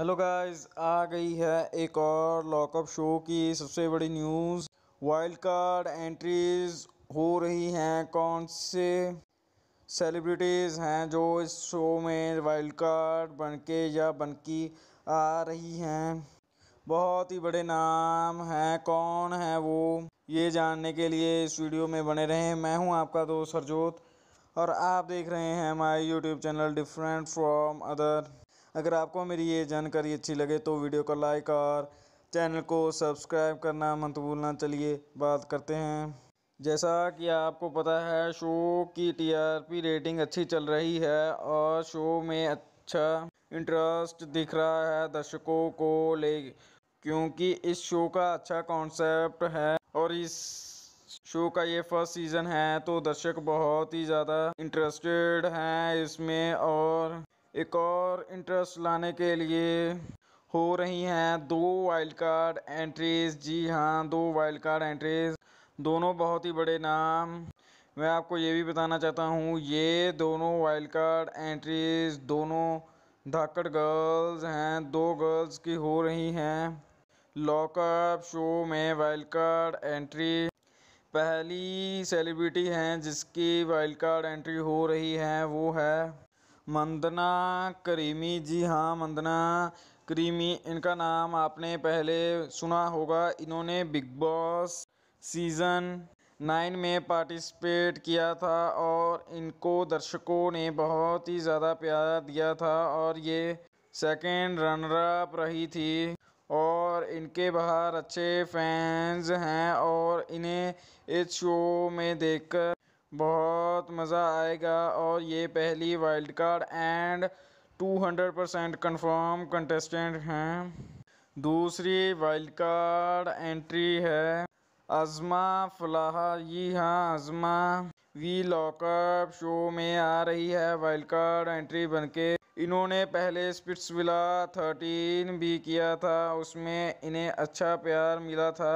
hello guys आ गई है एक और लॉकअप शो की सबसे बड़ी न्यूज़ वाइल्ड कार्ड एंट्रीज हो रही हैं कौन से सेलिब्रिटीज़ हैं जो इस शो में वाइल्ड कार्ड बनके या बनकी आ रही हैं बहुत ही बड़े नाम हैं कौन है वो ये जानने के लिए इस वीडियो में बने रहें मैं हूं आपका दोस्त हरजोत और आप देख रहे हैं my YouTube channel different from other अगर आपको मेरी ये जानकारी अच्छी लगे तो वीडियो को लाइक और चैनल को सब्सक्राइब करना मत भूलना चलिए बात करते हैं जैसा कि आपको पता है शो की टीआरपी रेटिंग अच्छी चल रही है और शो में अच्छा इंटरेस्ट दिख रहा है दर्शकों को ले क्योंकि इस शो का अच्छा कॉन्सेप्ट है और इस शो का ये फर्स्ट सीज़न है तो दर्शक बहुत ही ज़्यादा इंटरेस्टेड हैं इसमें और एक और इंटरेस्ट लाने के लिए हो रही हैं दो वाइल्ड कार्ड एंट्रीज जी हाँ दो वाइल्ड कार्ड एंट्रीज दोनों बहुत ही बड़े नाम मैं आपको ये भी बताना चाहता हूँ ये दोनों वाइल्ड कार्ड एंट्रीज दोनों धाकड़ गर्ल्स हैं दो गर्ल्स की हो रही हैं लॉकअप शो में वाइल्ड कार्ड एंट्री पहली सेलिब्रिटी हैं जिसकी वाइल्ड कार्ड एंट्री हो रही है वो है मंदना करीमी जी हाँ मंदना करीमी इनका नाम आपने पहले सुना होगा इन्होंने बिग बॉस सीज़न नाइन में पार्टिसिपेट किया था और इनको दर्शकों ने बहुत ही ज़्यादा प्यार दिया था और ये सेकेंड रनरअप रही थी और इनके बाहर अच्छे फैंस हैं और इन्हें इस शो में देखकर बहुत मज़ा आएगा और ये पहली wild card and 200 percent confirm contestant हैं दूसरी वाइल्ड कार्ड एंट्री है अजमा फलाहा जी हाँ अजमा वी लॉकअप शो में आ रही है वाइल्ड कार्ड एंट्री बनके इन्होंने पहले स्पिट्स विला थर्टीन भी किया था उसमें इन्हें अच्छा प्यार मिला था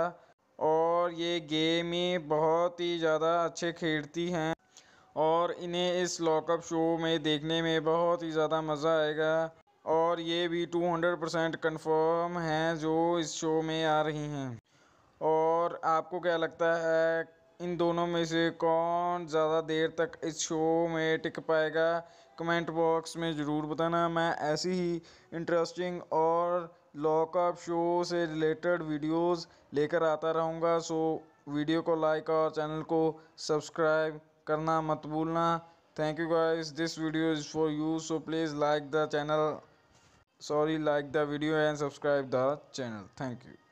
और ये गेम ही बहुत ही ज़्यादा अच्छे खेलती हैं और इन्हें इस लॉकअप शो में देखने में बहुत ही ज़्यादा मज़ा आएगा और ये भी 200 परसेंट कन्फर्म हैं जो इस शो में आ रही हैं और आपको क्या लगता है इन दोनों में से कौन ज़्यादा देर तक इस शो में टिक पाएगा कमेंट बॉक्स में ज़रूर बताना मैं ऐसी ही इंटरेस्टिंग और लॉकअप शो से रिलेटेड वीडियोस लेकर आता रहूँगा सो वीडियो को लाइक और चैनल को सब्सक्राइब करना मत भूलना thank you guys this video is for you so please like the channel sorry like the video and subscribe the channel thank you